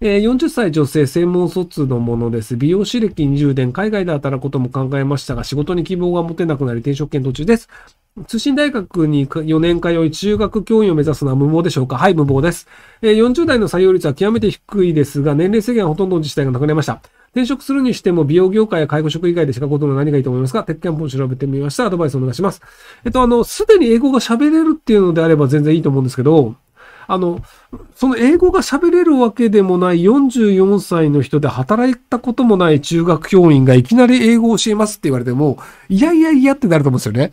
えー、40歳女性専門卒のものです。美容師歴20年、海外で働くことも考えましたが、仕事に希望が持てなくなり転職検討中です。通信大学に4年通い、中学教員を目指すのは無謀でしょうかはい、無謀です。えー、40代の採用率は極めて低いですが、年齢制限はほとんどの自治体がなくなりました。転職するにしても、美容業界や介護職以外で資格を取の何がいいと思いますか鉄拳本調べてみました。アドバイスお願いします。えっと、あの、すでに英語が喋れるっていうのであれば全然いいと思うんですけど、あの、その英語が喋れるわけでもない44歳の人で働いたこともない中学教員がいきなり英語を教えますって言われても、いやいやいやってなると思うんですよね。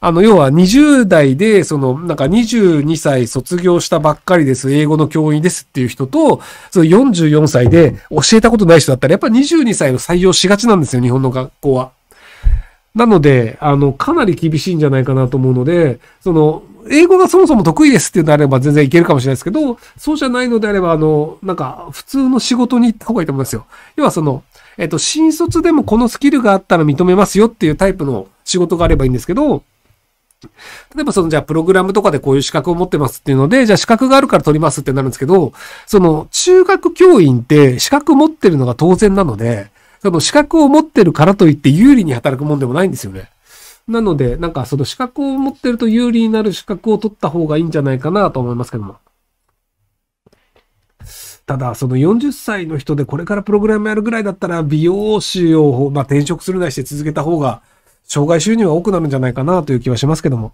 あの、要は20代で、その、なんか22歳卒業したばっかりです、英語の教員ですっていう人と、その44歳で教えたことない人だったら、やっぱ22歳の採用しがちなんですよ、日本の学校は。なので、あの、かなり厳しいんじゃないかなと思うので、その、英語がそもそも得意ですっていうのであれば全然いけるかもしれないですけど、そうじゃないのであれば、あの、なんか、普通の仕事に行った方がいいと思いますよ。要はその、えっと、新卒でもこのスキルがあったら認めますよっていうタイプの仕事があればいいんですけど、例えばそのじゃあプログラムとかでこういう資格を持ってますっていうので、じゃあ資格があるから取りますってなるんですけど、その中学教員って資格持ってるのが当然なので、その資格を持ってるからといって有利に働くもんでもないんですよね。なので、なんかその資格を持ってると有利になる資格を取った方がいいんじゃないかなと思いますけども。ただ、その40歳の人でこれからプログラムやるぐらいだったら、美容師を、まあ、転職するなりして続けた方が、障害収入は多くなるんじゃないかなという気はしますけども。